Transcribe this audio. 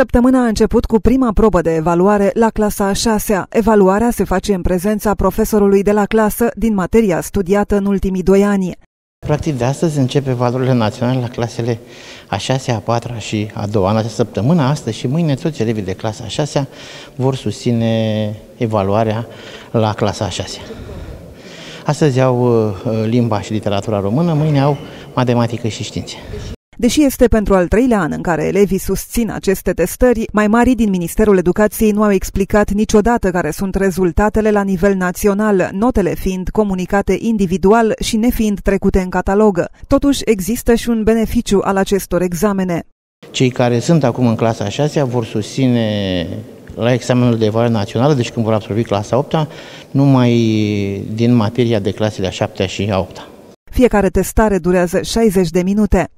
Săptămâna a început cu prima probă de evaluare la clasa a șasea. Evaluarea se face în prezența profesorului de la clasă din materia studiată în ultimii doi ani. Practic de astăzi începe valorile naționale la clasele a 6 a 4 și a 2 În această săptămână, astăzi și mâine, toți elevii de clasa a 6 vor susține evaluarea la clasa a 6 Astăzi au uh, limba și literatura română, mâine au matematică și științe. Deși este pentru al treilea an în care elevii susțin aceste testări, mai mari din Ministerul Educației nu au explicat niciodată care sunt rezultatele la nivel național, notele fiind comunicate individual și nefiind trecute în catalog. Totuși, există și un beneficiu al acestor examene. Cei care sunt acum în clasa 6 vor susține la examenul de evaluare națională, deci când vor absolvi clasa 8 numai din materia de clasele a 7 și a 8 Fiecare testare durează 60 de minute.